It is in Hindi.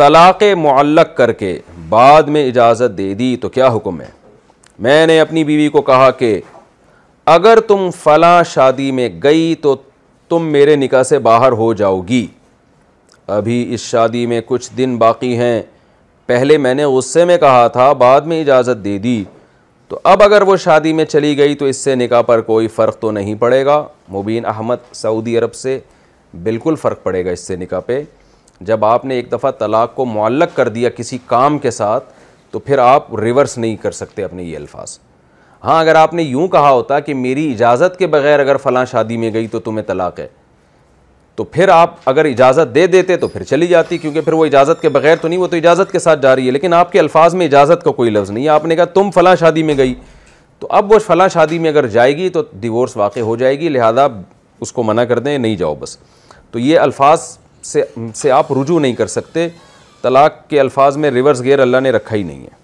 तलाक़ मल्लक करके बाद में इजाज़त दे दी तो क्या हुक्म है मैंने अपनी बीवी को कहा कि अगर तुम फ़ला शादी में गई तो तुम मेरे निकाह से बाहर हो जाओगी अभी इस शादी में कुछ दिन बाकी हैं पहले मैंने गुस्से में कहा था बाद में इजाज़त दे दी तो अब अगर वो शादी में चली गई तो इससे निकाह पर कोई फ़र्क तो नहीं पड़ेगा मुबीन अहमद सऊदी अरब से बिल्कुल फ़र्क पड़ेगा इससे निकाह पे जब आपने एक दफ़ा तलाक़ को मल्लक कर दिया किसी काम के साथ तो फिर आप रिवर्स नहीं कर सकते अपने ये अल्फाज हाँ अगर आपने यूँ कहा होता कि मेरी इजाज़त के बग़ैर अगर फ़लाँ शादी में गई तो तुम्हें तलाक़ है तो फिर आप अगर इजाज़त दे देते तो फिर चली जाती क्योंकि फिर वो इजाज़त के बगैर तो नहीं वो तो इजाज़त के साथ जा रही है लेकिन आपके अल्फाज में इजाज़त का कोई लफ्ज़ नहीं है आपने कहा तुम फ़लाँ शादी में गई तो अब वो फ़लाँ शादी में अगर जाएगी तो डिवोर्स वाक़ हो जाएगी लिहाजा उसको मना कर दें नहीं जाओ बस तो ये अल्फाज से से आप रुजू नहीं कर सकते तलाक के अल्फाज में रिवर्स गेयर अल्लाह ने रखा ही नहीं है